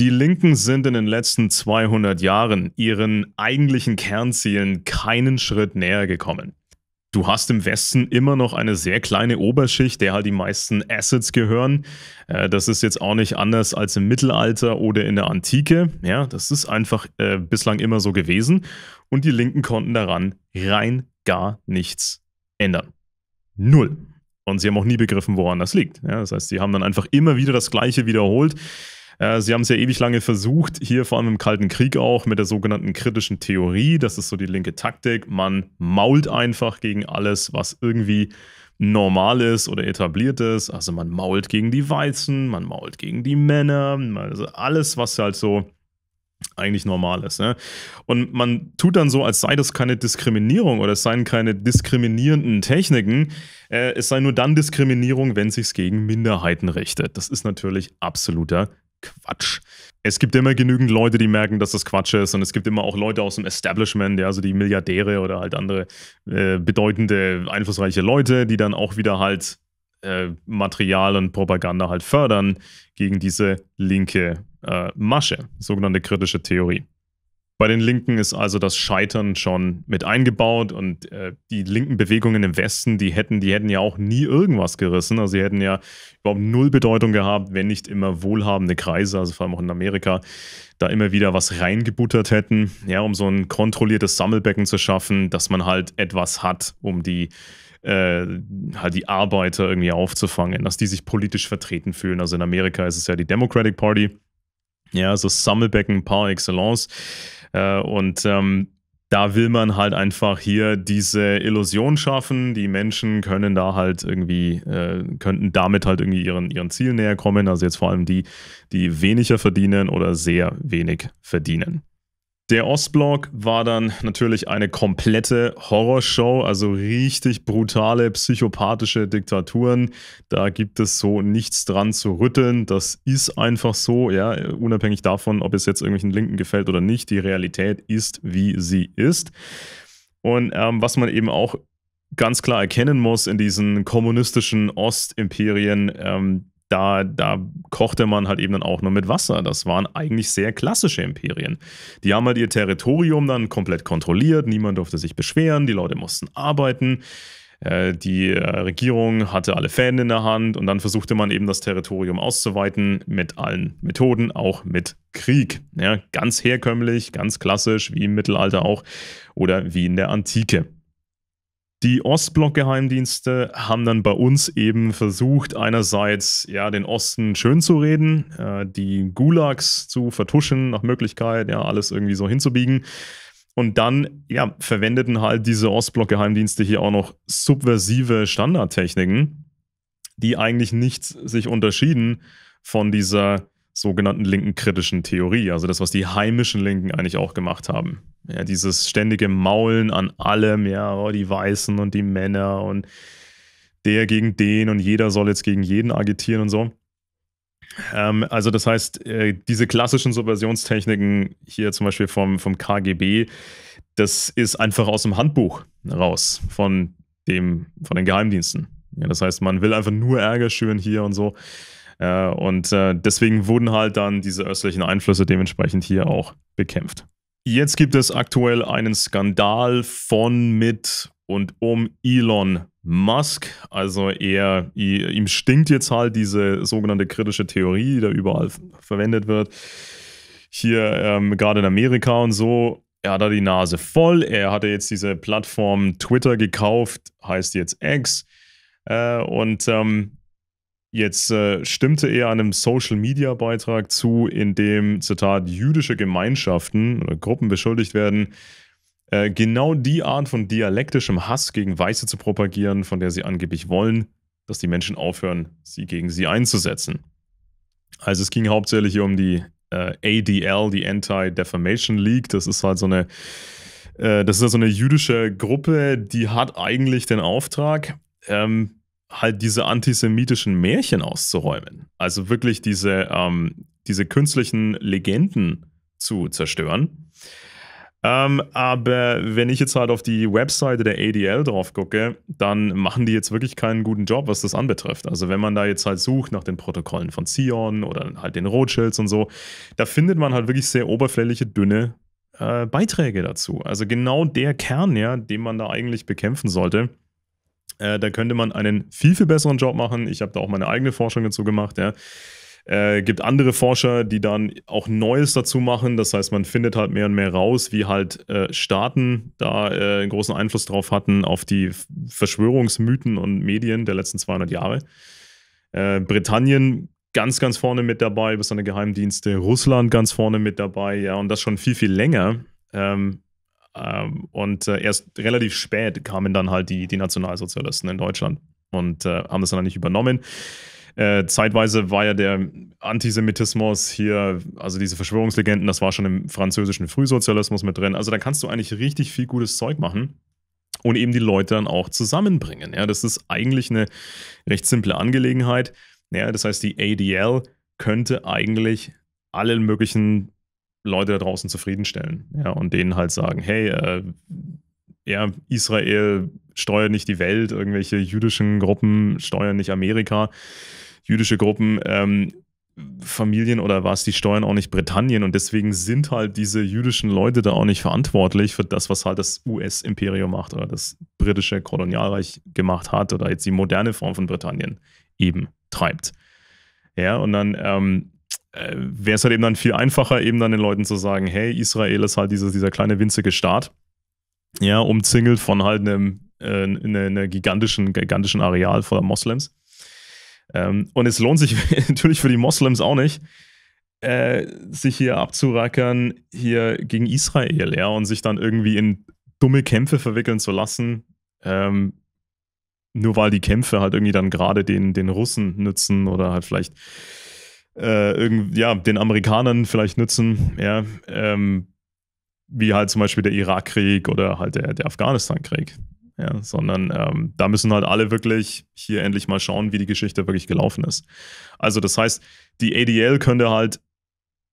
Die Linken sind in den letzten 200 Jahren ihren eigentlichen Kernzielen keinen Schritt näher gekommen. Du hast im Westen immer noch eine sehr kleine Oberschicht, der halt die meisten Assets gehören. Äh, das ist jetzt auch nicht anders als im Mittelalter oder in der Antike. Ja, das ist einfach äh, bislang immer so gewesen. Und die Linken konnten daran rein gar nichts ändern. Null. Und sie haben auch nie begriffen, woran das liegt. Ja, das heißt, sie haben dann einfach immer wieder das Gleiche wiederholt. Äh, sie haben es ja ewig lange versucht, hier vor allem im Kalten Krieg auch, mit der sogenannten kritischen Theorie. Das ist so die linke Taktik. Man mault einfach gegen alles, was irgendwie normal ist oder etabliert ist. Also man mault gegen die Weizen, man mault gegen die Männer, also alles, was halt so eigentlich normal ist. Ne? Und man tut dann so, als sei das keine Diskriminierung oder es seien keine diskriminierenden Techniken. Äh, es sei nur dann Diskriminierung, wenn es sich gegen Minderheiten richtet. Das ist natürlich absoluter Quatsch. Es gibt immer genügend Leute, die merken, dass das Quatsch ist und es gibt immer auch Leute aus dem Establishment, ja, also die Milliardäre oder halt andere äh, bedeutende, einflussreiche Leute, die dann auch wieder halt äh, Material und Propaganda halt fördern gegen diese linke äh, Masche, sogenannte kritische Theorie. Bei den Linken ist also das Scheitern schon mit eingebaut und äh, die linken Bewegungen im Westen, die hätten, die hätten ja auch nie irgendwas gerissen. Also sie hätten ja überhaupt null Bedeutung gehabt, wenn nicht immer wohlhabende Kreise, also vor allem auch in Amerika, da immer wieder was reingebuttert hätten, ja, um so ein kontrolliertes Sammelbecken zu schaffen, dass man halt etwas hat, um die äh, halt die Arbeiter irgendwie aufzufangen, dass die sich politisch vertreten fühlen. Also in Amerika ist es ja die Democratic Party. Ja, also Sammelbecken par excellence. Äh, und ähm, da will man halt einfach hier diese Illusion schaffen. Die Menschen können da halt irgendwie, äh, könnten damit halt irgendwie ihren, ihren Zielen näher kommen. Also jetzt vor allem die, die weniger verdienen oder sehr wenig verdienen. Der Ostblock war dann natürlich eine komplette Horrorshow, also richtig brutale psychopathische Diktaturen. Da gibt es so nichts dran zu rütteln. Das ist einfach so, ja, unabhängig davon, ob es jetzt irgendwelchen Linken gefällt oder nicht. Die Realität ist, wie sie ist. Und ähm, was man eben auch ganz klar erkennen muss in diesen kommunistischen Ostimperien, ähm, da, da kochte man halt eben dann auch nur mit Wasser. Das waren eigentlich sehr klassische Imperien. Die haben halt ihr Territorium dann komplett kontrolliert, niemand durfte sich beschweren, die Leute mussten arbeiten äh, die äh, Regierung hatte alle Fäden in der Hand und dann versuchte man eben das Territorium auszuweiten mit allen Methoden, auch mit Krieg. Ja, ganz herkömmlich, ganz klassisch, wie im Mittelalter auch oder wie in der Antike. Die Ostblock-Geheimdienste haben dann bei uns eben versucht, einerseits ja den Osten schön zu reden, äh, die Gulags zu vertuschen nach Möglichkeit, ja alles irgendwie so hinzubiegen. Und dann ja verwendeten halt diese Ostblock-Geheimdienste hier auch noch subversive Standardtechniken, die eigentlich nicht sich unterschieden von dieser sogenannten linken kritischen Theorie, also das, was die heimischen Linken eigentlich auch gemacht haben. Ja, dieses ständige Maulen an allem, ja, oh, die Weißen und die Männer und der gegen den und jeder soll jetzt gegen jeden agitieren und so. Ähm, also das heißt, äh, diese klassischen Subversionstechniken hier zum Beispiel vom, vom KGB, das ist einfach aus dem Handbuch raus von, dem, von den Geheimdiensten. Ja, das heißt, man will einfach nur Ärger schüren hier und so. Äh, und äh, deswegen wurden halt dann diese östlichen Einflüsse dementsprechend hier auch bekämpft. Jetzt gibt es aktuell einen Skandal von mit und um Elon Musk. Also er, ihm stinkt jetzt halt diese sogenannte kritische Theorie, die da überall verwendet wird. Hier ähm, gerade in Amerika und so. Er hat da die Nase voll. Er hatte jetzt diese Plattform Twitter gekauft, heißt jetzt X. Äh, und ähm, Jetzt äh, stimmte er einem Social-Media-Beitrag zu, in dem, Zitat, jüdische Gemeinschaften oder Gruppen beschuldigt werden, äh, genau die Art von dialektischem Hass gegen Weiße zu propagieren, von der sie angeblich wollen, dass die Menschen aufhören, sie gegen sie einzusetzen. Also es ging hauptsächlich um die äh, ADL, die Anti-Defamation League. Das ist halt so eine, äh, das ist halt so eine jüdische Gruppe, die hat eigentlich den Auftrag, ähm, halt diese antisemitischen Märchen auszuräumen. Also wirklich diese, ähm, diese künstlichen Legenden zu zerstören. Ähm, aber wenn ich jetzt halt auf die Webseite der ADL drauf gucke, dann machen die jetzt wirklich keinen guten Job, was das anbetrifft. Also wenn man da jetzt halt sucht nach den Protokollen von Zion oder halt den Rothschilds und so, da findet man halt wirklich sehr oberflächliche, dünne äh, Beiträge dazu. Also genau der Kern, ja, den man da eigentlich bekämpfen sollte, äh, da könnte man einen viel, viel besseren Job machen. Ich habe da auch meine eigene Forschung dazu gemacht. Ja. Äh, gibt andere Forscher, die dann auch Neues dazu machen. Das heißt, man findet halt mehr und mehr raus, wie halt äh, Staaten da einen äh, großen Einfluss drauf hatten auf die Verschwörungsmythen und Medien der letzten 200 Jahre. Äh, Britannien ganz, ganz vorne mit dabei, bis an die Geheimdienste. Russland ganz vorne mit dabei, ja, und das schon viel, viel länger. Ähm, ähm, und äh, erst relativ spät kamen dann halt die, die Nationalsozialisten in Deutschland und äh, haben das dann nicht übernommen. Äh, zeitweise war ja der Antisemitismus hier, also diese Verschwörungslegenden, das war schon im französischen Frühsozialismus mit drin. Also da kannst du eigentlich richtig viel gutes Zeug machen und eben die Leute dann auch zusammenbringen. Ja, das ist eigentlich eine recht simple Angelegenheit. Ja, das heißt, die ADL könnte eigentlich allen möglichen Leute da draußen zufriedenstellen. Ja, und denen halt sagen, hey, äh, ja, Israel steuert nicht die Welt, irgendwelche jüdischen Gruppen steuern nicht Amerika, jüdische Gruppen, ähm, Familien oder was, die steuern auch nicht Britannien und deswegen sind halt diese jüdischen Leute da auch nicht verantwortlich für das, was halt das US-Imperium macht oder das britische Kolonialreich gemacht hat oder jetzt die moderne Form von Britannien eben treibt. Ja, und dann ähm, äh, wäre es halt eben dann viel einfacher, eben dann den Leuten zu sagen, hey, Israel ist halt dieses, dieser kleine winzige Staat, ja, umzingelt von halt einem äh, eine, eine gigantischen, gigantischen Areal voller Moslems. Ähm, und es lohnt sich natürlich für die Moslems auch nicht, äh, sich hier abzurackern, hier gegen Israel, ja, und sich dann irgendwie in dumme Kämpfe verwickeln zu lassen, ähm, nur weil die Kämpfe halt irgendwie dann gerade den, den Russen nützen oder halt vielleicht äh, ja, den Amerikanern vielleicht nützen, ja, ähm, wie halt zum Beispiel der Irakkrieg oder halt der, der Afghanistan-Krieg. Ja, sondern ähm, da müssen halt alle wirklich hier endlich mal schauen, wie die Geschichte wirklich gelaufen ist. Also das heißt, die ADL könnte halt,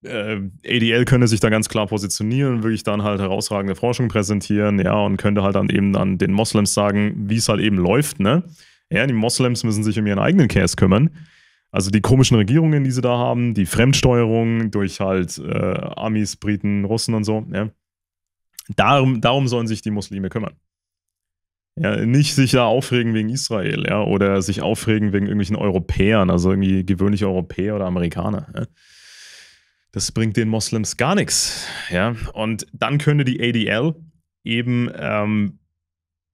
äh, ADL könnte sich da ganz klar positionieren, wirklich dann halt herausragende Forschung präsentieren, ja, und könnte halt dann eben dann den Moslems sagen, wie es halt eben läuft, ne? Ja, die Moslems müssen sich um ihren eigenen Case kümmern. Also die komischen Regierungen, die sie da haben, die Fremdsteuerung durch halt äh, Amis, Briten, Russen und so, ja. Darum, darum sollen sich die Muslime kümmern. Ja, nicht sich da aufregen wegen Israel, ja, oder sich aufregen wegen irgendwelchen Europäern, also irgendwie gewöhnliche Europäer oder Amerikaner. Ja. Das bringt den Moslems gar nichts. Ja. Und dann könnte die ADL eben ähm,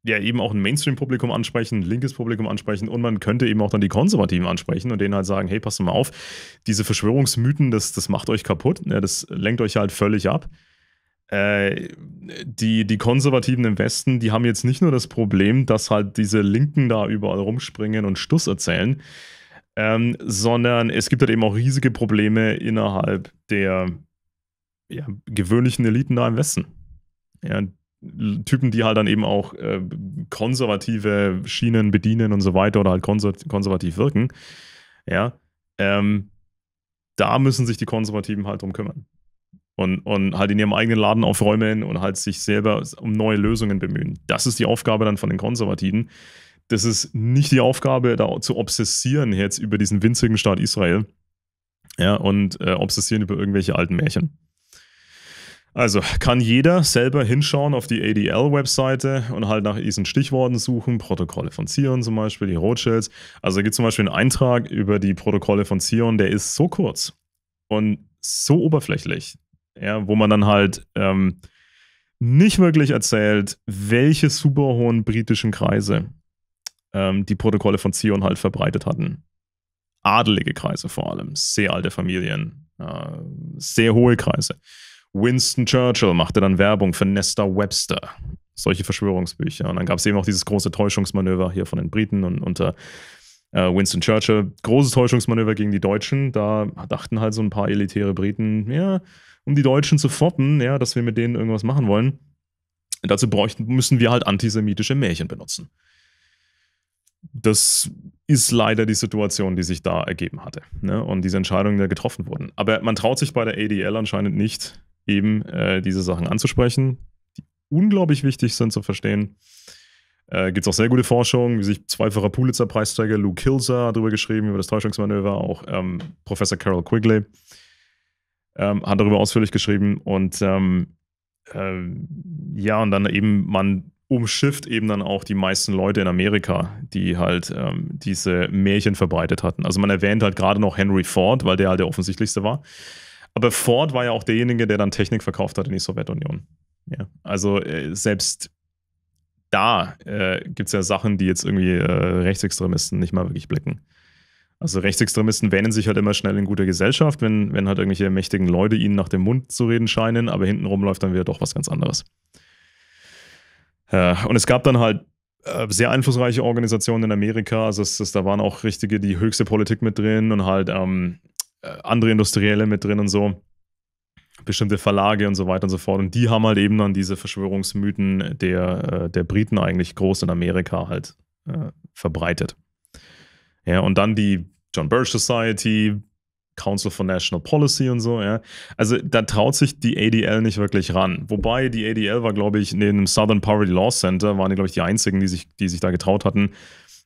ja eben auch ein Mainstream-Publikum ansprechen, ein linkes Publikum ansprechen und man könnte eben auch dann die Konservativen ansprechen und denen halt sagen, hey, passt mal auf, diese Verschwörungsmythen, das, das macht euch kaputt, ne, das lenkt euch halt völlig ab. Äh, die, die Konservativen im Westen, die haben jetzt nicht nur das Problem, dass halt diese Linken da überall rumspringen und Stuss erzählen, ähm, sondern es gibt halt eben auch riesige Probleme innerhalb der ja, gewöhnlichen Eliten da im Westen. Ja, Typen, die halt dann eben auch äh, konservative Schienen bedienen und so weiter oder halt konser konservativ wirken, ja, ähm, da müssen sich die Konservativen halt drum kümmern. Und, und halt in ihrem eigenen Laden aufräumen und halt sich selber um neue Lösungen bemühen. Das ist die Aufgabe dann von den Konservativen. Das ist nicht die Aufgabe, da zu obsessieren jetzt über diesen winzigen Staat Israel. Ja, und äh, obsessieren über irgendwelche alten Märchen. Also kann jeder selber hinschauen auf die ADL-Webseite und halt nach diesen Stichworten suchen, Protokolle von Zion zum Beispiel, die Rothschilds. Also da gibt es zum Beispiel einen Eintrag über die Protokolle von Zion, der ist so kurz und so oberflächlich, ja, wo man dann halt ähm, nicht wirklich erzählt, welche superhohen britischen Kreise ähm, die Protokolle von Zion halt verbreitet hatten. Adelige Kreise vor allem, sehr alte Familien, äh, sehr hohe Kreise. Winston Churchill machte dann Werbung für Nesta Webster. Solche Verschwörungsbücher. Und dann gab es eben auch dieses große Täuschungsmanöver hier von den Briten und unter äh, Winston Churchill. Großes Täuschungsmanöver gegen die Deutschen. Da dachten halt so ein paar elitäre Briten, ja, um die Deutschen zu foppen, ja, dass wir mit denen irgendwas machen wollen. Dazu bräuchten, müssen wir halt antisemitische Märchen benutzen. Das ist leider die Situation, die sich da ergeben hatte. Ne? Und diese Entscheidungen, die da getroffen wurden. Aber man traut sich bei der ADL anscheinend nicht, eben äh, diese Sachen anzusprechen, die unglaublich wichtig sind zu verstehen. Äh, Gibt es auch sehr gute Forschung, wie sich zweifacher Pulitzer-Preisträger Lou Kilzer darüber geschrieben, über das Täuschungsmanöver, auch ähm, Professor Carol Quigley ähm, hat darüber ausführlich geschrieben und ähm, äh, ja, und dann eben man umschifft eben dann auch die meisten Leute in Amerika, die halt ähm, diese Märchen verbreitet hatten. Also man erwähnt halt gerade noch Henry Ford, weil der halt der offensichtlichste war. Aber Ford war ja auch derjenige, der dann Technik verkauft hat in die Sowjetunion. Ja. Also äh, selbst da äh, gibt es ja Sachen, die jetzt irgendwie äh, Rechtsextremisten nicht mal wirklich blicken. Also Rechtsextremisten wähnen sich halt immer schnell in guter Gesellschaft, wenn, wenn halt irgendwelche mächtigen Leute ihnen nach dem Mund zu reden scheinen, aber hintenrum läuft dann wieder doch was ganz anderes. Äh, und es gab dann halt äh, sehr einflussreiche Organisationen in Amerika. Also es, es, da waren auch richtige, die höchste Politik mit drin und halt ähm, äh, andere Industrielle mit drin und so, bestimmte Verlage und so weiter und so fort. Und die haben halt eben dann diese Verschwörungsmythen der, äh, der Briten eigentlich groß in Amerika halt äh, verbreitet. Ja, und dann die John Birch Society, Council for National Policy und so, ja. Also da traut sich die ADL nicht wirklich ran. Wobei die ADL war, glaube ich, neben dem Southern Poverty Law Center, waren die, glaube ich, die einzigen, die sich, die sich da getraut hatten,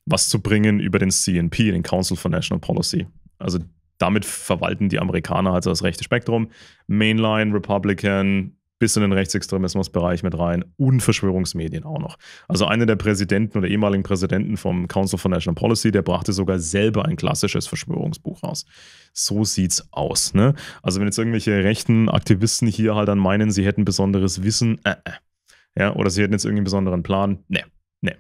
was zu bringen über den CNP, den Council for National Policy. Also damit verwalten die Amerikaner also das rechte Spektrum. Mainline, Republican, bis in den Rechtsextremismusbereich mit rein und Verschwörungsmedien auch noch. Also einer der Präsidenten oder ehemaligen Präsidenten vom Council for National Policy, der brachte sogar selber ein klassisches Verschwörungsbuch raus. So sieht's aus. Ne? Also wenn jetzt irgendwelche rechten Aktivisten hier halt dann meinen, sie hätten besonderes Wissen, äh, äh. Ja, oder sie hätten jetzt irgendeinen besonderen Plan, ne, ne.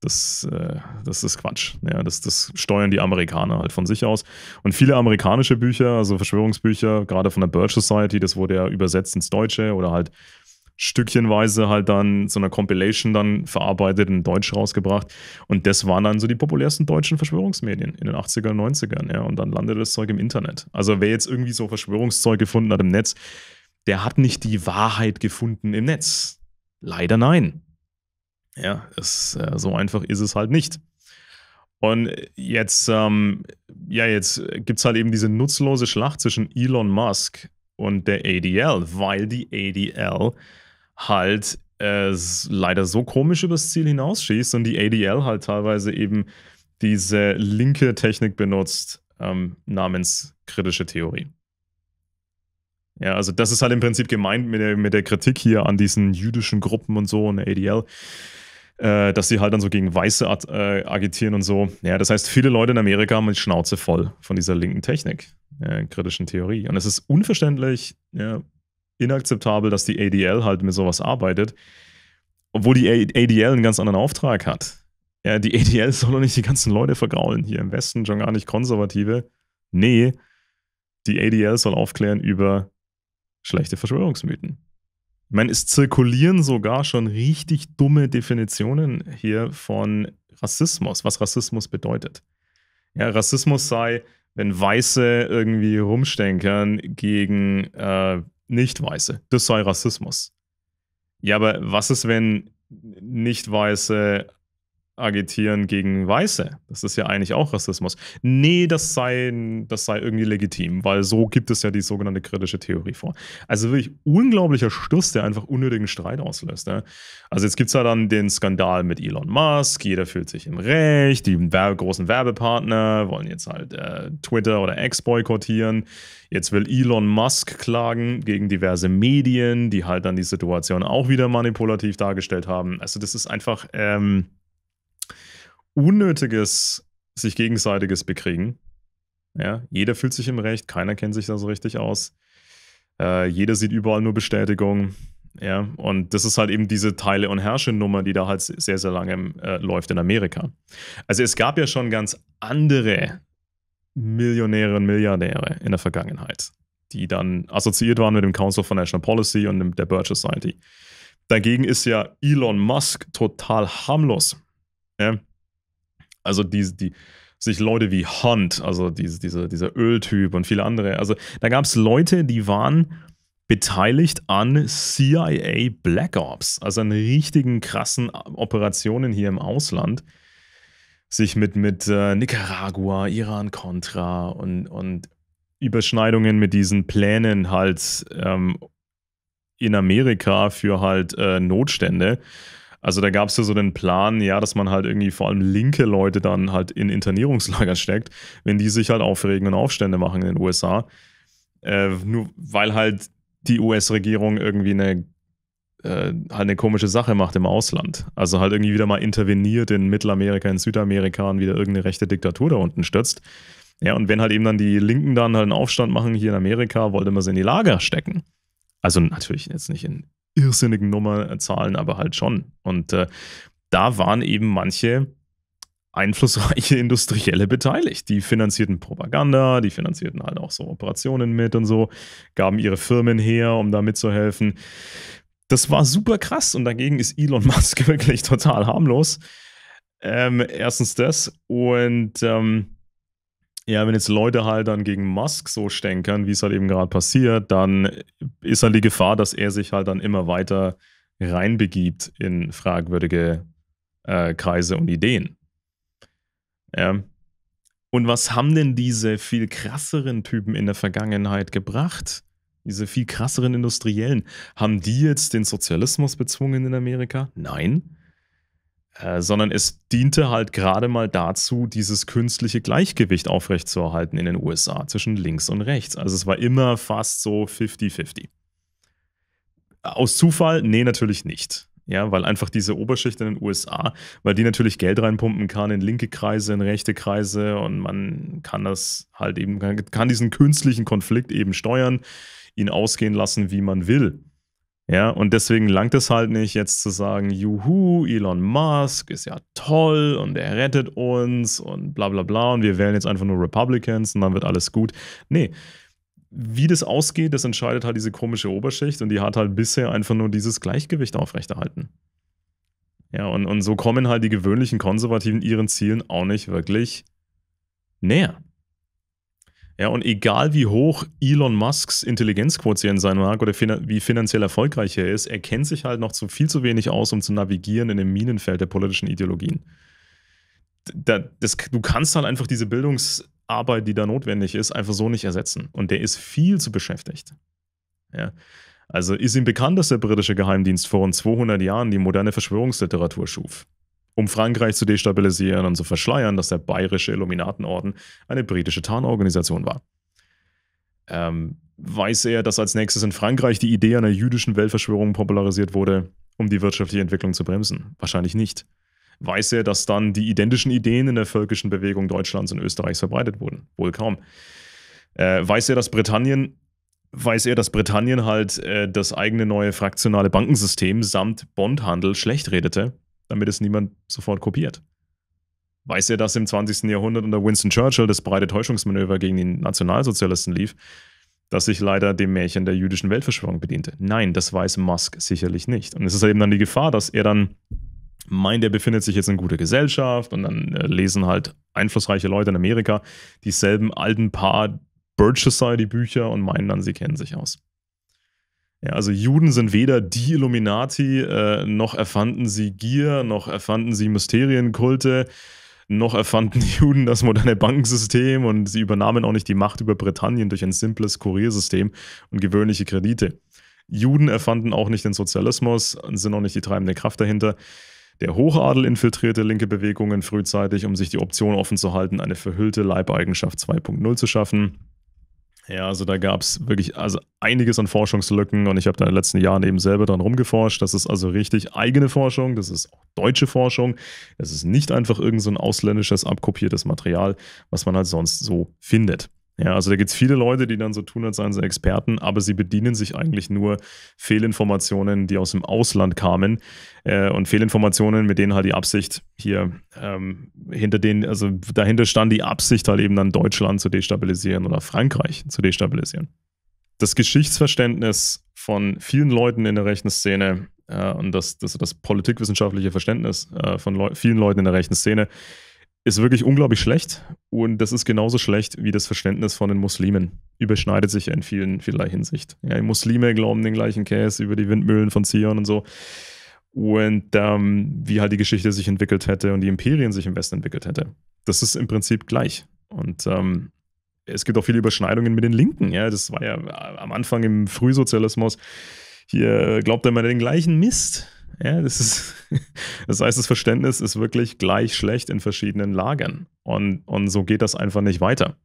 Das, äh, das ist Quatsch. Ja, das, das steuern die Amerikaner halt von sich aus. Und viele amerikanische Bücher, also Verschwörungsbücher, gerade von der Birch Society, das wurde ja übersetzt ins Deutsche oder halt stückchenweise halt dann so einer Compilation dann verarbeitet in Deutsch rausgebracht. Und das waren dann so die populärsten deutschen Verschwörungsmedien in den 80er und 90ern, ja. Und dann landete das Zeug im Internet. Also wer jetzt irgendwie so Verschwörungszeug gefunden hat im Netz, der hat nicht die Wahrheit gefunden im Netz. Leider nein. Ja, es, äh, so einfach ist es halt nicht. Und jetzt, ähm, ja, jetzt gibt es halt eben diese nutzlose Schlacht zwischen Elon Musk und der ADL, weil die ADL halt äh, leider so komisch übers Ziel hinausschießt und die ADL halt teilweise eben diese linke Technik benutzt ähm, namens kritische Theorie. Ja, also das ist halt im Prinzip gemeint mit der, mit der Kritik hier an diesen jüdischen Gruppen und so und der ADL äh, dass sie halt dann so gegen Weiße äh, agitieren und so. Ja, das heißt, viele Leute in Amerika haben die Schnauze voll von dieser linken Technik, äh, kritischen Theorie. Und es ist unverständlich, ja, inakzeptabel, dass die ADL halt mit sowas arbeitet, obwohl die ADL einen ganz anderen Auftrag hat. Ja, die ADL soll doch nicht die ganzen Leute vergraulen hier im Westen, schon gar nicht Konservative. Nee, die ADL soll aufklären über schlechte Verschwörungsmythen. Ich meine, es zirkulieren sogar schon richtig dumme Definitionen hier von Rassismus, was Rassismus bedeutet. Ja, Rassismus sei, wenn Weiße irgendwie rumstenkern gegen äh, Nicht-Weiße. Das sei Rassismus. Ja, aber was ist, wenn Nicht-Weiße agitieren gegen Weiße. Das ist ja eigentlich auch Rassismus. Nee, das sei, das sei irgendwie legitim, weil so gibt es ja die sogenannte kritische Theorie vor. Also wirklich unglaublicher Stuss, der einfach unnötigen Streit auslöst. Ne? Also jetzt gibt es ja dann den Skandal mit Elon Musk, jeder fühlt sich im Recht, die großen Werbepartner wollen jetzt halt äh, Twitter oder X boykottieren. Jetzt will Elon Musk klagen gegen diverse Medien, die halt dann die Situation auch wieder manipulativ dargestellt haben. Also das ist einfach... Ähm, unnötiges sich gegenseitiges Bekriegen. Ja, jeder fühlt sich im Recht, keiner kennt sich da so richtig aus. Äh, jeder sieht überall nur Bestätigung. Ja, und das ist halt eben diese Teile- und Herrsche-Nummer, die da halt sehr, sehr lange äh, läuft in Amerika. Also es gab ja schon ganz andere Millionäre und Milliardäre in der Vergangenheit, die dann assoziiert waren mit dem Council for National Policy und der Bird Society. Dagegen ist ja Elon Musk total harmlos. Ja? Also die, die sich Leute wie Hunt, also diese, diese, dieser Öltyp und viele andere, also da gab es Leute, die waren beteiligt an CIA Black Ops, also an richtigen krassen Operationen hier im Ausland sich mit, mit äh, Nicaragua, Iran-Contra und, und Überschneidungen mit diesen Plänen halt ähm, in Amerika für halt äh, Notstände also da gab es ja so den Plan, ja, dass man halt irgendwie vor allem linke Leute dann halt in Internierungslager steckt, wenn die sich halt aufregen und Aufstände machen in den USA. Äh, nur weil halt die US-Regierung irgendwie eine äh, halt eine komische Sache macht im Ausland. Also halt irgendwie wieder mal interveniert in Mittelamerika, in Südamerika und wieder irgendeine rechte Diktatur da unten stürzt. Ja, und wenn halt eben dann die Linken dann halt einen Aufstand machen hier in Amerika, wollte man sie in die Lager stecken. Also natürlich jetzt nicht in irrsinnigen Nummer äh, zahlen, aber halt schon. Und äh, da waren eben manche einflussreiche Industrielle beteiligt. Die finanzierten Propaganda, die finanzierten halt auch so Operationen mit und so, gaben ihre Firmen her, um da mitzuhelfen. Das war super krass und dagegen ist Elon Musk wirklich total harmlos. Ähm, erstens das und ähm, ja, wenn jetzt Leute halt dann gegen Musk so stänkern, wie es halt eben gerade passiert, dann ist halt die Gefahr, dass er sich halt dann immer weiter reinbegibt in fragwürdige äh, Kreise und Ideen. Ja. Und was haben denn diese viel krasseren Typen in der Vergangenheit gebracht? Diese viel krasseren Industriellen. Haben die jetzt den Sozialismus bezwungen in Amerika? Nein. Äh, sondern es diente halt gerade mal dazu, dieses künstliche Gleichgewicht aufrechtzuerhalten in den USA zwischen links und rechts. Also es war immer fast so 50-50. Aus Zufall? Nee, natürlich nicht. Ja, weil einfach diese Oberschicht in den USA, weil die natürlich Geld reinpumpen kann in linke Kreise, in rechte Kreise und man kann das halt eben, kann diesen künstlichen Konflikt eben steuern, ihn ausgehen lassen, wie man will. Ja, und deswegen langt es halt nicht, jetzt zu sagen, juhu, Elon Musk ist ja toll und er rettet uns und bla bla bla und wir wählen jetzt einfach nur Republicans und dann wird alles gut. Nee, wie das ausgeht, das entscheidet halt diese komische Oberschicht und die hat halt bisher einfach nur dieses Gleichgewicht aufrechterhalten. Ja, und, und so kommen halt die gewöhnlichen Konservativen ihren Zielen auch nicht wirklich näher. Ja, und egal wie hoch Elon Musks Intelligenzquotient sein mag oder fin wie finanziell erfolgreich er ist, er kennt sich halt noch zu viel zu wenig aus, um zu navigieren in dem Minenfeld der politischen Ideologien. Da, das, du kannst halt einfach diese Bildungsarbeit, die da notwendig ist, einfach so nicht ersetzen. Und der ist viel zu beschäftigt. Ja. Also ist ihm bekannt, dass der britische Geheimdienst vor rund 200 Jahren die moderne Verschwörungsliteratur schuf um Frankreich zu destabilisieren und zu verschleiern, dass der bayerische Illuminatenorden eine britische Tarnorganisation war. Ähm, weiß er, dass als nächstes in Frankreich die Idee einer jüdischen Weltverschwörung popularisiert wurde, um die wirtschaftliche Entwicklung zu bremsen? Wahrscheinlich nicht. Weiß er, dass dann die identischen Ideen in der völkischen Bewegung Deutschlands und Österreichs verbreitet wurden? Wohl kaum. Äh, weiß er, dass Britannien weiß er, dass Britannien halt äh, das eigene neue fraktionale Bankensystem samt Bondhandel schlecht redete damit es niemand sofort kopiert. Weiß er, dass im 20. Jahrhundert unter Winston Churchill das breite Täuschungsmanöver gegen die Nationalsozialisten lief, das sich leider dem Märchen der jüdischen Weltverschwörung bediente? Nein, das weiß Musk sicherlich nicht. Und es ist eben dann die Gefahr, dass er dann meint, er befindet sich jetzt in guter Gesellschaft und dann äh, lesen halt einflussreiche Leute in Amerika dieselben alten paar Bird Society Bücher und meinen dann, sie kennen sich aus. Ja, also Juden sind weder die Illuminati, äh, noch erfanden sie Gier, noch erfanden sie Mysterienkulte, noch erfanden die Juden das moderne Bankensystem und sie übernahmen auch nicht die Macht über Britannien durch ein simples Kuriersystem und gewöhnliche Kredite. Juden erfanden auch nicht den Sozialismus und sind auch nicht die treibende Kraft dahinter. Der Hochadel infiltrierte linke Bewegungen frühzeitig, um sich die Option offen zu halten, eine verhüllte Leibeigenschaft 2.0 zu schaffen. Ja, also da gab es wirklich also einiges an Forschungslücken und ich habe da in den letzten Jahren eben selber dran rumgeforscht. Das ist also richtig eigene Forschung, das ist auch deutsche Forschung. Es ist nicht einfach irgend so ein ausländisches, abkopiertes Material, was man halt sonst so findet. Ja, also da gibt es viele Leute, die dann so tun, als seien sie Experten, aber sie bedienen sich eigentlich nur Fehlinformationen, die aus dem Ausland kamen äh, und Fehlinformationen, mit denen halt die Absicht hier ähm, hinter denen, also dahinter stand die Absicht halt eben dann Deutschland zu destabilisieren oder Frankreich zu destabilisieren. Das Geschichtsverständnis von vielen Leuten in der rechten Szene äh, und das, das, das politikwissenschaftliche Verständnis äh, von Leu vielen Leuten in der rechten Szene ist wirklich unglaublich schlecht und das ist genauso schlecht wie das Verständnis von den Muslimen. Überschneidet sich in vielen, vielerlei Hinsicht. Ja, die Muslime glauben den gleichen Käse über die Windmühlen von Zion und so. Und ähm, wie halt die Geschichte sich entwickelt hätte und die Imperien sich im Westen entwickelt hätte. Das ist im Prinzip gleich. Und ähm, es gibt auch viele Überschneidungen mit den Linken. Ja, das war ja äh, am Anfang im Frühsozialismus. Hier äh, glaubt er immer den gleichen Mist ja, das, ist, das heißt, das Verständnis ist wirklich gleich schlecht in verschiedenen Lagern. Und, und so geht das einfach nicht weiter.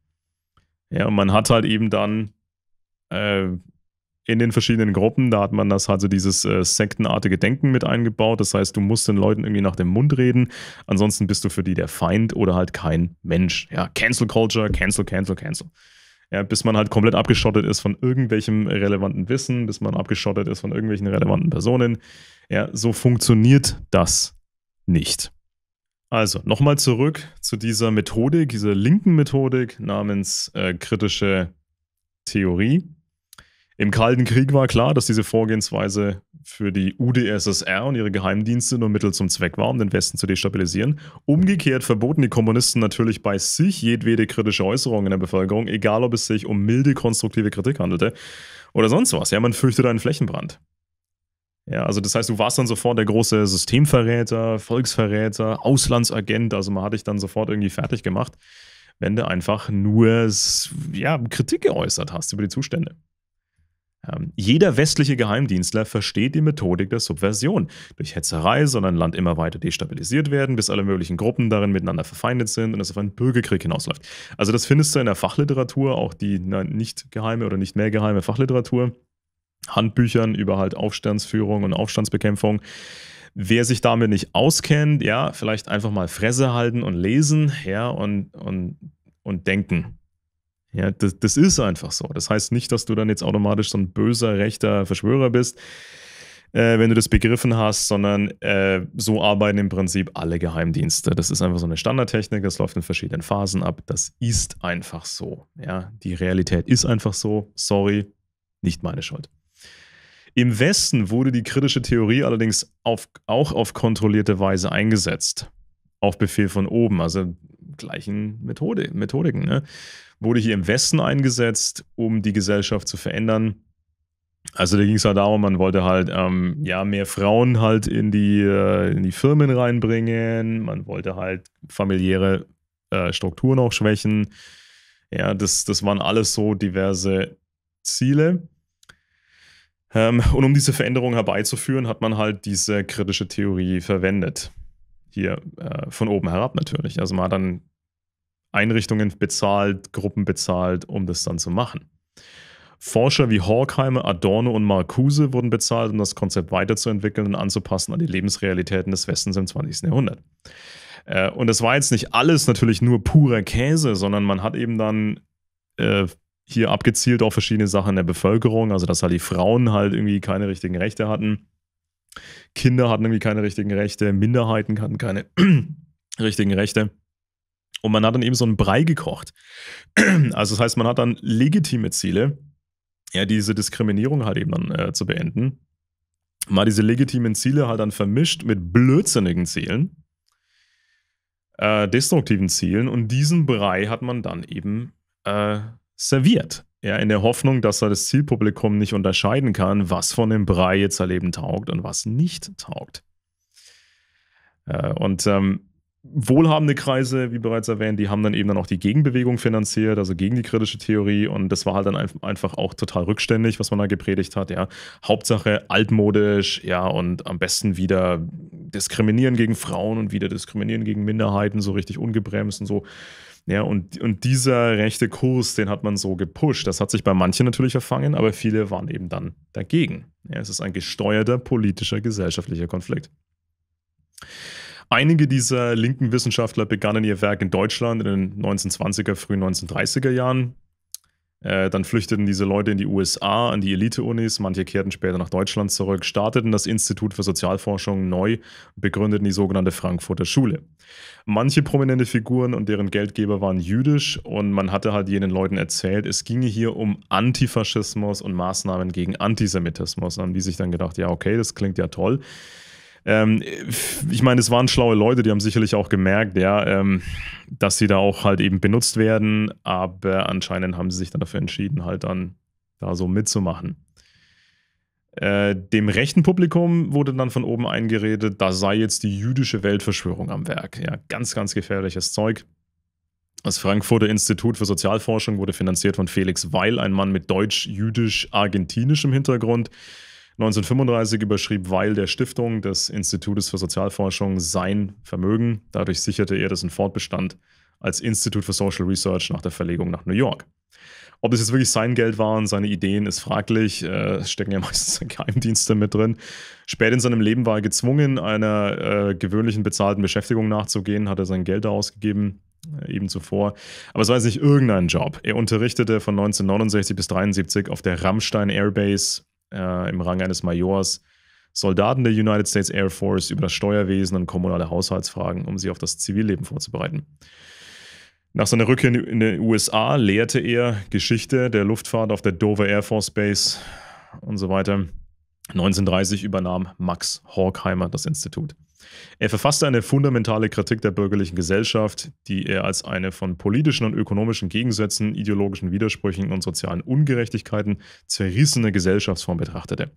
Ja, und man hat halt eben dann äh, in den verschiedenen Gruppen, da hat man das halt so dieses äh, sektenartige Denken mit eingebaut. Das heißt, du musst den Leuten irgendwie nach dem Mund reden. Ansonsten bist du für die der Feind oder halt kein Mensch. Ja, Cancel Culture, Cancel, Cancel, Cancel. Ja, bis man halt komplett abgeschottet ist von irgendwelchem relevanten Wissen, bis man abgeschottet ist von irgendwelchen relevanten Personen. Ja, so funktioniert das nicht. Also nochmal zurück zu dieser Methodik, dieser linken Methodik namens äh, kritische Theorie. Im Kalten Krieg war klar, dass diese Vorgehensweise für die UdSSR und ihre Geheimdienste nur Mittel zum Zweck war, um den Westen zu destabilisieren. Umgekehrt verboten die Kommunisten natürlich bei sich jedwede kritische Äußerung in der Bevölkerung, egal ob es sich um milde konstruktive Kritik handelte oder sonst was. Ja, man fürchtete einen Flächenbrand. Ja, also das heißt, du warst dann sofort der große Systemverräter, Volksverräter, Auslandsagent, also man hat dich dann sofort irgendwie fertig gemacht, wenn du einfach nur ja, Kritik geäußert hast über die Zustände. Ähm, jeder westliche Geheimdienstler versteht die Methodik der Subversion. Durch Hetzerei soll ein Land immer weiter destabilisiert werden, bis alle möglichen Gruppen darin miteinander verfeindet sind und es auf einen Bürgerkrieg hinausläuft. Also das findest du in der Fachliteratur, auch die na, nicht geheime oder nicht mehr geheime Fachliteratur, Handbüchern über halt Aufstandsführung und Aufstandsbekämpfung. Wer sich damit nicht auskennt, ja, vielleicht einfach mal Fresse halten und lesen, ja, und, und, und denken. Ja, das, das ist einfach so. Das heißt nicht, dass du dann jetzt automatisch so ein böser, rechter Verschwörer bist, äh, wenn du das begriffen hast, sondern äh, so arbeiten im Prinzip alle Geheimdienste. Das ist einfach so eine Standardtechnik, das läuft in verschiedenen Phasen ab. Das ist einfach so. Ja, die Realität ist einfach so. Sorry, nicht meine Schuld. Im Westen wurde die kritische Theorie allerdings auf, auch auf kontrollierte Weise eingesetzt. Auf Befehl von oben. Also gleichen Methode, Methodiken. Ne? Wurde hier im Westen eingesetzt, um die Gesellschaft zu verändern. Also da ging es halt darum, man wollte halt ähm, ja mehr Frauen halt in die, äh, in die Firmen reinbringen, man wollte halt familiäre äh, Strukturen auch schwächen. Ja, das, das waren alles so diverse Ziele. Ähm, und um diese Veränderung herbeizuführen, hat man halt diese kritische Theorie verwendet hier äh, von oben herab natürlich. Also man hat dann Einrichtungen bezahlt, Gruppen bezahlt, um das dann zu machen. Forscher wie Horkheimer, Adorno und Marcuse wurden bezahlt, um das Konzept weiterzuentwickeln und anzupassen an die Lebensrealitäten des Westens im 20. Jahrhundert. Äh, und das war jetzt nicht alles natürlich nur purer Käse, sondern man hat eben dann äh, hier abgezielt auf verschiedene Sachen der Bevölkerung, also dass halt die Frauen halt irgendwie keine richtigen Rechte hatten Kinder hatten irgendwie keine richtigen Rechte, Minderheiten hatten keine richtigen Rechte. Und man hat dann eben so einen Brei gekocht. also das heißt, man hat dann legitime Ziele, ja, diese Diskriminierung halt eben dann äh, zu beenden. Mal diese legitimen Ziele halt dann vermischt mit blödsinnigen Zielen, äh, destruktiven Zielen und diesen Brei hat man dann eben äh, serviert. Ja, in der Hoffnung, dass er das Zielpublikum nicht unterscheiden kann, was von dem Brei jetzt erleben taugt und was nicht taugt. Äh, und ähm, wohlhabende Kreise, wie bereits erwähnt, die haben dann eben dann auch die Gegenbewegung finanziert, also gegen die kritische Theorie. Und das war halt dann einfach auch total rückständig, was man da gepredigt hat. Ja, Hauptsache altmodisch, ja, und am besten wieder diskriminieren gegen Frauen und wieder diskriminieren gegen Minderheiten, so richtig ungebremst und so. Ja, und, und dieser rechte Kurs, den hat man so gepusht. Das hat sich bei manchen natürlich erfangen, aber viele waren eben dann dagegen. Ja, es ist ein gesteuerter politischer, gesellschaftlicher Konflikt. Einige dieser linken Wissenschaftler begannen ihr Werk in Deutschland in den 1920er, frühen 1930er Jahren. Äh, dann flüchteten diese Leute in die USA, an die Elite-Unis, manche kehrten später nach Deutschland zurück, starteten das Institut für Sozialforschung neu und begründeten die sogenannte Frankfurter Schule. Manche prominente Figuren und deren Geldgeber waren jüdisch und man hatte halt jenen Leuten erzählt, es ginge hier um Antifaschismus und Maßnahmen gegen Antisemitismus. haben die sich dann gedacht, ja, okay, das klingt ja toll. Ähm, ich meine, es waren schlaue Leute, die haben sicherlich auch gemerkt, ja, ähm, dass sie da auch halt eben benutzt werden, aber anscheinend haben sie sich dann dafür entschieden, halt dann da so mitzumachen. Äh, dem rechten Publikum wurde dann von oben eingeredet, da sei jetzt die jüdische Weltverschwörung am Werk. Ja, ganz, ganz gefährliches Zeug. Das Frankfurter Institut für Sozialforschung wurde finanziert von Felix Weil, ein Mann mit deutsch-jüdisch-argentinischem Hintergrund, 1935 überschrieb Weil der Stiftung des Institutes für Sozialforschung sein Vermögen. Dadurch sicherte er dessen Fortbestand als Institut für Social Research nach der Verlegung nach New York. Ob das jetzt wirklich sein Geld war und seine Ideen, ist fraglich. Äh, stecken ja meistens Geheimdienste mit drin. Spät in seinem Leben war er gezwungen, einer äh, gewöhnlichen bezahlten Beschäftigung nachzugehen, hat er sein Geld ausgegeben, äh, eben zuvor. Aber es war jetzt nicht irgendein Job. Er unterrichtete von 1969 bis 1973 auf der Rammstein Airbase äh, im Rang eines Majors Soldaten der United States Air Force über das Steuerwesen und kommunale Haushaltsfragen, um sie auf das Zivilleben vorzubereiten. Nach seiner Rückkehr in den USA lehrte er Geschichte der Luftfahrt auf der Dover Air Force Base und so weiter. 1930 übernahm Max Horkheimer das Institut. Er verfasste eine fundamentale Kritik der bürgerlichen Gesellschaft, die er als eine von politischen und ökonomischen Gegensätzen, ideologischen Widersprüchen und sozialen Ungerechtigkeiten zerrissene Gesellschaftsform betrachtete.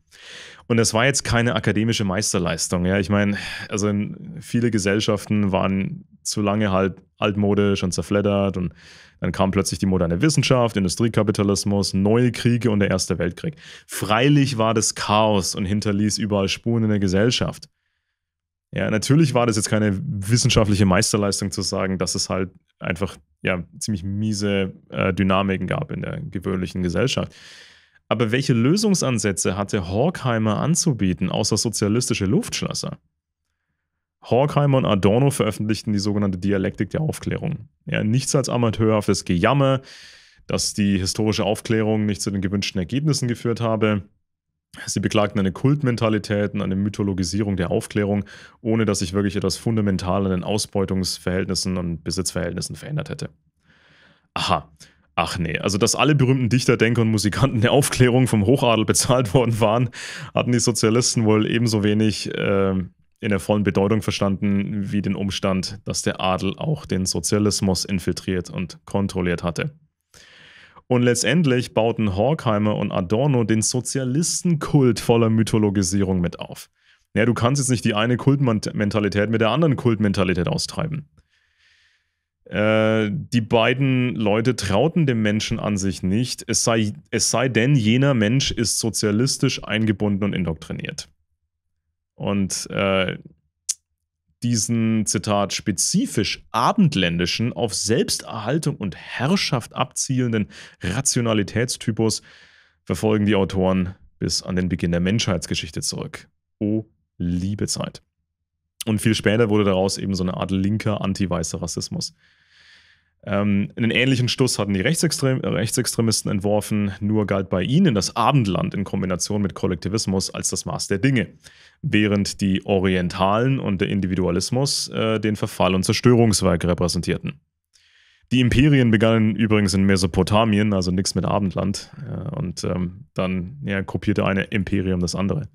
Und das war jetzt keine akademische Meisterleistung. Ja? Ich meine, also viele Gesellschaften waren zu lange halt altmodisch und zerfleddert und dann kam plötzlich die moderne Wissenschaft, Industriekapitalismus, neue Kriege und der Erste Weltkrieg. Freilich war das Chaos und hinterließ überall Spuren in der Gesellschaft. Ja, natürlich war das jetzt keine wissenschaftliche Meisterleistung zu sagen, dass es halt einfach ja ziemlich miese äh, Dynamiken gab in der gewöhnlichen Gesellschaft. Aber welche Lösungsansätze hatte Horkheimer anzubieten, außer sozialistische Luftschlösser? Horkheimer und Adorno veröffentlichten die sogenannte Dialektik der Aufklärung. Ja, nichts als amateurhaftes Gejammer, dass die historische Aufklärung nicht zu den gewünschten Ergebnissen geführt habe. Sie beklagten eine Kultmentalität und eine Mythologisierung der Aufklärung, ohne dass sich wirklich etwas fundamental an den Ausbeutungsverhältnissen und Besitzverhältnissen verändert hätte. Aha. Ach nee, also dass alle berühmten Dichter, Denker und Musikanten der Aufklärung vom Hochadel bezahlt worden waren, hatten die Sozialisten wohl ebenso wenig äh, in der vollen Bedeutung verstanden wie den Umstand, dass der Adel auch den Sozialismus infiltriert und kontrolliert hatte. Und letztendlich bauten Horkheimer und Adorno den Sozialistenkult voller Mythologisierung mit auf. Ja, du kannst jetzt nicht die eine Kultmentalität mit der anderen Kultmentalität austreiben. Äh, die beiden Leute trauten dem Menschen an sich nicht, es sei, es sei denn, jener Mensch ist sozialistisch eingebunden und indoktriniert. Und äh, diesen, Zitat, spezifisch abendländischen, auf Selbsterhaltung und Herrschaft abzielenden Rationalitätstypus verfolgen die Autoren bis an den Beginn der Menschheitsgeschichte zurück. Oh, liebe Zeit. Und viel später wurde daraus eben so eine Art linker anti-weißer Rassismus. Ähm, einen ähnlichen Stuss hatten die Rechtsextrem Rechtsextremisten entworfen, nur galt bei ihnen das Abendland in Kombination mit Kollektivismus als das Maß der Dinge, während die Orientalen und der Individualismus äh, den Verfall und Zerstörungswerk repräsentierten. Die Imperien begannen übrigens in Mesopotamien, also nichts mit Abendland, äh, und ähm, dann ja, kopierte eine Imperium das andere.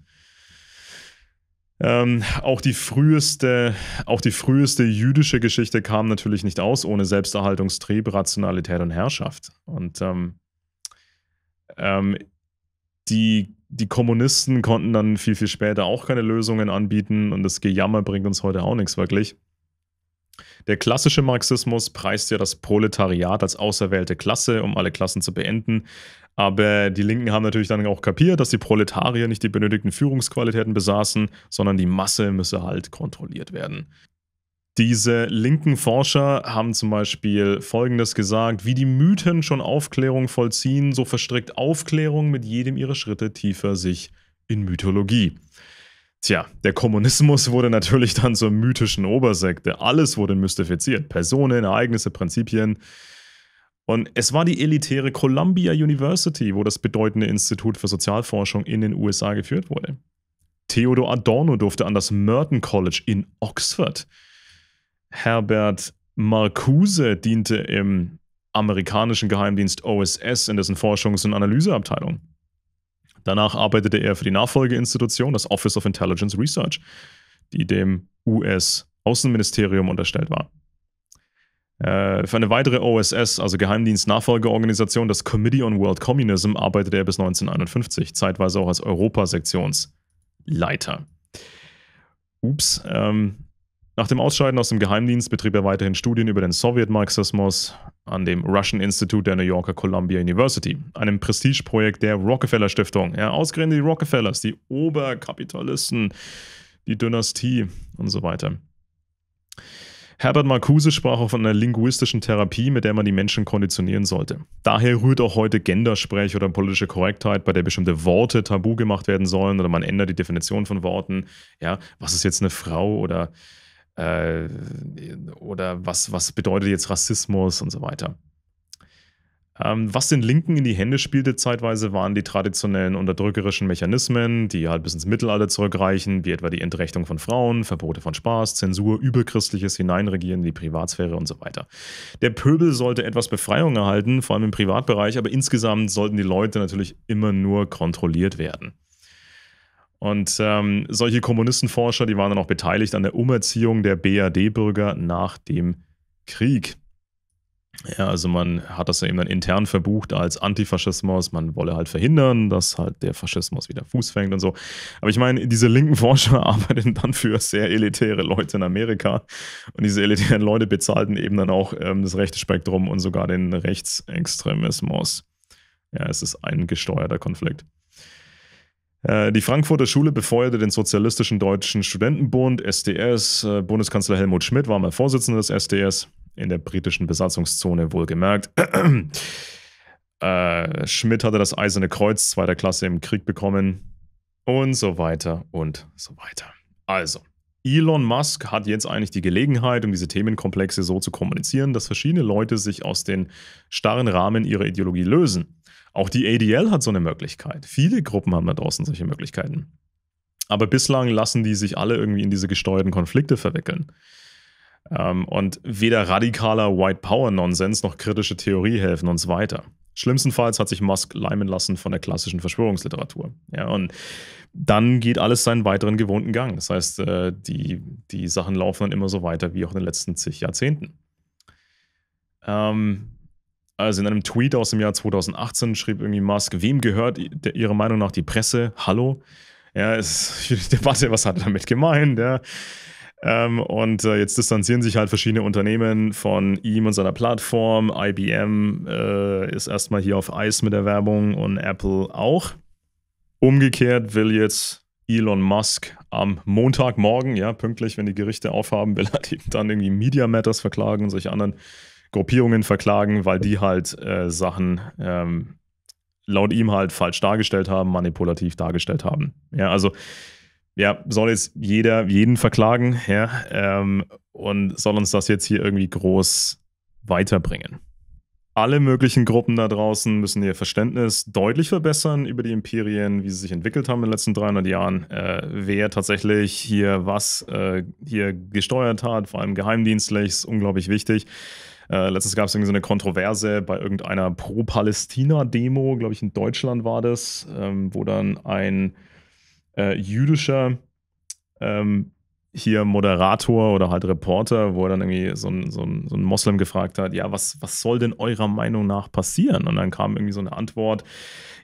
Ähm, auch, die früheste, auch die früheste jüdische Geschichte kam natürlich nicht aus ohne Selbsterhaltungstrieb, Rationalität und Herrschaft. Und ähm, ähm, die, die Kommunisten konnten dann viel, viel später auch keine Lösungen anbieten und das Gejammer bringt uns heute auch nichts wirklich. Der klassische Marxismus preist ja das Proletariat als auserwählte Klasse, um alle Klassen zu beenden. Aber die Linken haben natürlich dann auch kapiert, dass die Proletarier nicht die benötigten Führungsqualitäten besaßen, sondern die Masse müsse halt kontrolliert werden. Diese linken Forscher haben zum Beispiel Folgendes gesagt, wie die Mythen schon Aufklärung vollziehen, so verstrickt Aufklärung mit jedem ihrer Schritte tiefer sich in Mythologie. Tja, der Kommunismus wurde natürlich dann zur mythischen Obersekte. Alles wurde mystifiziert. Personen, Ereignisse, Prinzipien. Und es war die elitäre Columbia University, wo das bedeutende Institut für Sozialforschung in den USA geführt wurde. Theodor Adorno durfte an das Merton College in Oxford. Herbert Marcuse diente im amerikanischen Geheimdienst OSS in dessen Forschungs- und Analyseabteilung. Danach arbeitete er für die Nachfolgeinstitution, das Office of Intelligence Research, die dem US-Außenministerium unterstellt war. Äh, für eine weitere OSS, also Geheimdienst-Nachfolgeorganisation, das Committee on World Communism, arbeitete er bis 1951, zeitweise auch als Europasektionsleiter. Ups. Ähm, nach dem Ausscheiden aus dem Geheimdienst betrieb er weiterhin Studien über den Sowjetmarxismus an dem Russian Institute der New Yorker Columbia University, einem Prestigeprojekt der Rockefeller Stiftung. Ja, ausgerechnet die Rockefellers, die Oberkapitalisten, die Dynastie und so weiter. Herbert Marcuse sprach auch von einer linguistischen Therapie, mit der man die Menschen konditionieren sollte. Daher rührt auch heute Gendersprech oder politische Korrektheit, bei der bestimmte Worte tabu gemacht werden sollen oder man ändert die Definition von Worten. Ja, was ist jetzt eine Frau oder, äh, oder was, was bedeutet jetzt Rassismus und so weiter. Ähm, was den Linken in die Hände spielte zeitweise, waren die traditionellen unterdrückerischen Mechanismen, die halt bis ins Mittelalter zurückreichen, wie etwa die Entrechtung von Frauen, Verbote von Spaß, Zensur, überchristliches Hineinregieren in die Privatsphäre und so weiter. Der Pöbel sollte etwas Befreiung erhalten, vor allem im Privatbereich, aber insgesamt sollten die Leute natürlich immer nur kontrolliert werden. Und ähm, solche Kommunistenforscher, die waren dann auch beteiligt an der Umerziehung der BRD-Bürger nach dem Krieg. Ja, also man hat das ja eben dann intern verbucht als Antifaschismus. Man wolle halt verhindern, dass halt der Faschismus wieder Fuß fängt und so. Aber ich meine, diese linken Forscher arbeiten dann für sehr elitäre Leute in Amerika. Und diese elitären Leute bezahlten eben dann auch ähm, das rechte Spektrum und sogar den Rechtsextremismus. Ja, es ist ein gesteuerter Konflikt. Äh, die Frankfurter Schule befeuerte den Sozialistischen Deutschen Studentenbund, SDS. Äh, Bundeskanzler Helmut Schmidt war mal Vorsitzender des SDS in der britischen Besatzungszone wohlgemerkt. äh, Schmidt hatte das Eiserne Kreuz zweiter Klasse im Krieg bekommen und so weiter und so weiter. Also, Elon Musk hat jetzt eigentlich die Gelegenheit, um diese Themenkomplexe so zu kommunizieren, dass verschiedene Leute sich aus den starren Rahmen ihrer Ideologie lösen. Auch die ADL hat so eine Möglichkeit. Viele Gruppen haben da draußen solche Möglichkeiten. Aber bislang lassen die sich alle irgendwie in diese gesteuerten Konflikte verwickeln. Ähm, und weder radikaler White Power-Nonsens noch kritische Theorie helfen uns weiter. Schlimmstenfalls hat sich Musk leimen lassen von der klassischen Verschwörungsliteratur. Ja, und dann geht alles seinen weiteren gewohnten Gang. Das heißt, äh, die, die Sachen laufen dann immer so weiter wie auch in den letzten zig Jahrzehnten. Ähm, also in einem Tweet aus dem Jahr 2018 schrieb irgendwie Musk, wem gehört Ihrer Meinung nach die Presse? Hallo? Ja, es, die Debatte, was hat er damit gemeint? Ja. Ähm, und äh, jetzt distanzieren sich halt verschiedene Unternehmen von ihm und seiner Plattform. IBM äh, ist erstmal hier auf Eis mit der Werbung und Apple auch. Umgekehrt will jetzt Elon Musk am Montagmorgen, ja, pünktlich, wenn die Gerichte aufhaben, will er eben dann irgendwie Media Matters verklagen und solche anderen Gruppierungen verklagen, weil die halt äh, Sachen ähm, laut ihm halt falsch dargestellt haben, manipulativ dargestellt haben. Ja, also ja, soll jetzt jeder jeden verklagen, ja, ähm, und soll uns das jetzt hier irgendwie groß weiterbringen. Alle möglichen Gruppen da draußen müssen ihr Verständnis deutlich verbessern über die Imperien, wie sie sich entwickelt haben in den letzten 300 Jahren, äh, wer tatsächlich hier was äh, hier gesteuert hat, vor allem geheimdienstlich, ist unglaublich wichtig. Äh, letztens gab es irgendwie so eine Kontroverse bei irgendeiner Pro-Palästina-Demo, glaube ich, in Deutschland war das, ähm, wo dann ein äh, jüdischer ähm, hier Moderator oder halt Reporter, wo er dann irgendwie so einen so ein, so ein Moslem gefragt hat, ja, was, was soll denn eurer Meinung nach passieren? Und dann kam irgendwie so eine Antwort,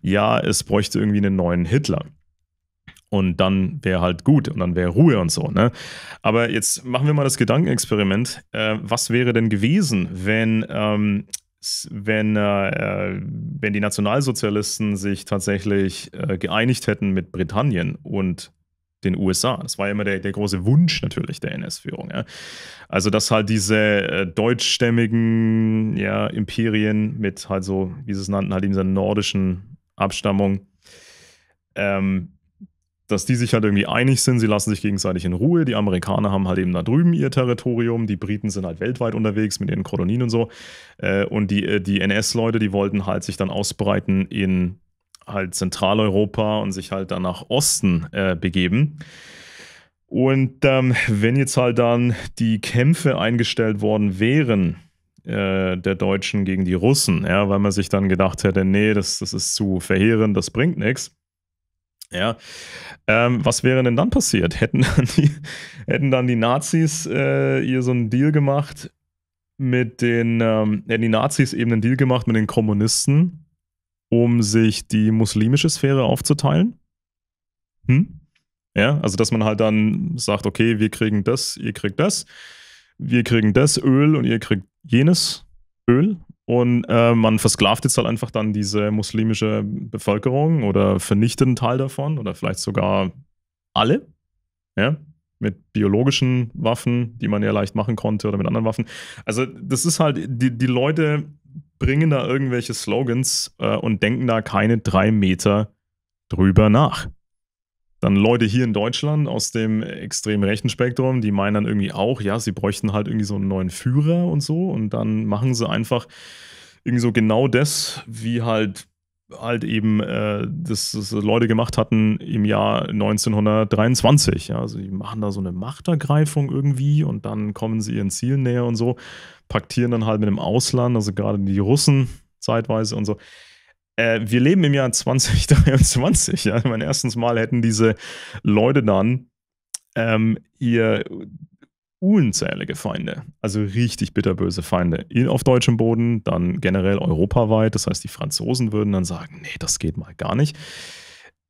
ja, es bräuchte irgendwie einen neuen Hitler. Und dann wäre halt gut und dann wäre Ruhe und so. Ne? Aber jetzt machen wir mal das Gedankenexperiment. Äh, was wäre denn gewesen, wenn ähm, wenn, äh, äh, wenn die Nationalsozialisten sich tatsächlich äh, geeinigt hätten mit Britannien und den USA. Das war ja immer der, der große Wunsch natürlich der NS-Führung. Ja. Also, dass halt diese äh, deutschstämmigen ja, Imperien mit halt so, wie sie es nannten, halt dieser nordischen Abstammung, ähm, dass die sich halt irgendwie einig sind, sie lassen sich gegenseitig in Ruhe. Die Amerikaner haben halt eben da drüben ihr Territorium, die Briten sind halt weltweit unterwegs mit ihren Kolonien und so. Äh, und die, äh, die NS-Leute, die wollten halt sich dann ausbreiten in halt Zentraleuropa und sich halt dann nach Osten äh, begeben. Und ähm, wenn jetzt halt dann die Kämpfe eingestellt worden wären, äh, der Deutschen gegen die Russen, ja, weil man sich dann gedacht hätte, nee, das, das ist zu verheerend, das bringt nichts ja. Ähm, was wäre denn dann passiert? Hätten dann die, hätten dann die Nazis äh, ihr so einen Deal gemacht mit den, ähm, hätten die Nazis eben einen Deal gemacht mit den Kommunisten, um sich die muslimische Sphäre aufzuteilen? Hm? Ja, also dass man halt dann sagt, okay, wir kriegen das, ihr kriegt das, wir kriegen das Öl und ihr kriegt jenes Öl und äh, man versklavt jetzt halt einfach dann diese muslimische Bevölkerung oder vernichtet einen Teil davon oder vielleicht sogar alle. Ja, mit biologischen Waffen, die man ja leicht machen konnte oder mit anderen Waffen. Also das ist halt, die, die Leute bringen da irgendwelche Slogans äh, und denken da keine drei Meter drüber nach dann Leute hier in Deutschland aus dem extrem rechten Spektrum, die meinen dann irgendwie auch, ja, sie bräuchten halt irgendwie so einen neuen Führer und so. Und dann machen sie einfach irgendwie so genau das, wie halt halt eben äh, das, das, Leute gemacht hatten im Jahr 1923. Ja, also die machen da so eine Machtergreifung irgendwie und dann kommen sie ihren Zielen näher und so, paktieren dann halt mit dem Ausland, also gerade die Russen zeitweise und so. Äh, wir leben im Jahr 2023. Ja? Ich meine, erstens mal hätten diese Leute dann ähm, ihr unzählige Feinde, also richtig bitterböse Feinde, in, auf deutschem Boden, dann generell europaweit. Das heißt, die Franzosen würden dann sagen, nee, das geht mal gar nicht.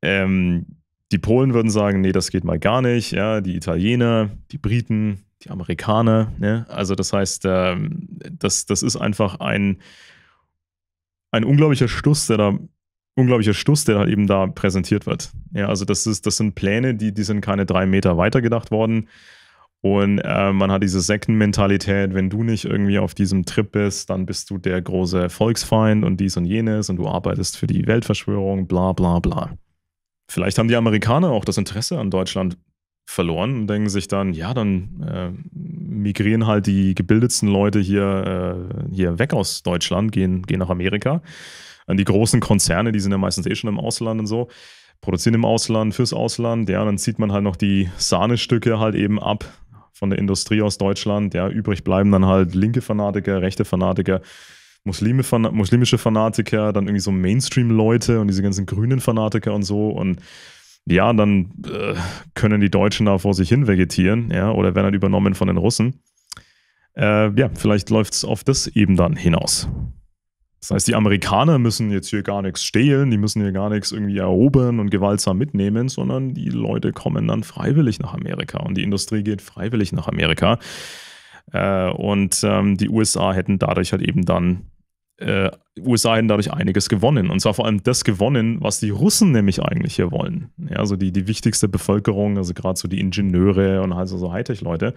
Ähm, die Polen würden sagen, nee, das geht mal gar nicht. Ja, die Italiener, die Briten, die Amerikaner. Ne? Also das heißt, ähm, das, das ist einfach ein ein unglaublicher Stuss, der da unglaublicher Stuss, der halt eben da präsentiert wird. Ja, also das ist, das sind Pläne, die, die sind keine drei Meter weitergedacht worden. Und äh, man hat diese Sektenmentalität, wenn du nicht irgendwie auf diesem Trip bist, dann bist du der große Volksfeind und dies und jenes und du arbeitest für die Weltverschwörung, bla bla bla. Vielleicht haben die Amerikaner auch das Interesse an Deutschland verloren und denken sich dann, ja, dann äh, migrieren halt die gebildetsten Leute hier, äh, hier weg aus Deutschland, gehen, gehen nach Amerika. An die großen Konzerne, die sind ja meistens eh schon im Ausland und so, produzieren im Ausland, fürs Ausland, ja, dann zieht man halt noch die Sahnestücke halt eben ab von der Industrie aus Deutschland, ja, übrig bleiben dann halt linke Fanatiker, rechte Fanatiker, Muslime, muslimische Fanatiker, dann irgendwie so Mainstream-Leute und diese ganzen grünen Fanatiker und so und ja, dann äh, können die Deutschen da vor sich hin vegetieren, ja, oder werden dann halt übernommen von den Russen. Äh, ja, vielleicht läuft es auf das eben dann hinaus. Das heißt, die Amerikaner müssen jetzt hier gar nichts stehlen, die müssen hier gar nichts irgendwie erobern und gewaltsam mitnehmen, sondern die Leute kommen dann freiwillig nach Amerika und die Industrie geht freiwillig nach Amerika. Äh, und ähm, die USA hätten dadurch halt eben dann äh, USA hätten dadurch einiges gewonnen. Und zwar vor allem das gewonnen, was die Russen nämlich eigentlich hier wollen. Ja, also die, die wichtigste Bevölkerung, also gerade so die Ingenieure und also so Hightech-Leute.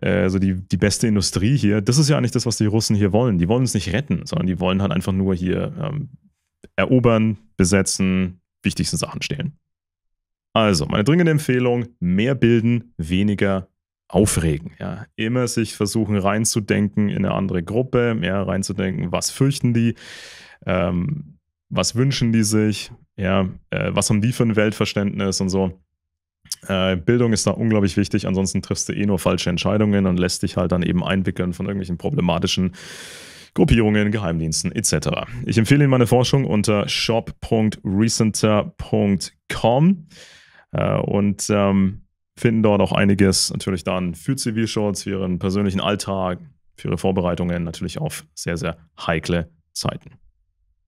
Äh, also die, die beste Industrie hier, das ist ja eigentlich das, was die Russen hier wollen. Die wollen uns nicht retten, sondern die wollen halt einfach nur hier ähm, erobern, besetzen, wichtigsten Sachen stehlen. Also, meine dringende Empfehlung: mehr bilden, weniger aufregen. Ja. Immer sich versuchen reinzudenken in eine andere Gruppe, ja, reinzudenken, was fürchten die, ähm, was wünschen die sich, ja, äh, was haben die für ein Weltverständnis und so. Äh, Bildung ist da unglaublich wichtig, ansonsten triffst du eh nur falsche Entscheidungen und lässt dich halt dann eben einwickeln von irgendwelchen problematischen Gruppierungen, Geheimdiensten etc. Ich empfehle Ihnen meine Forschung unter shop.recenter.com äh, und ähm, finden dort auch einiges natürlich dann für Zivilschutz, für ihren persönlichen Alltag, für ihre Vorbereitungen natürlich auf sehr, sehr heikle Zeiten.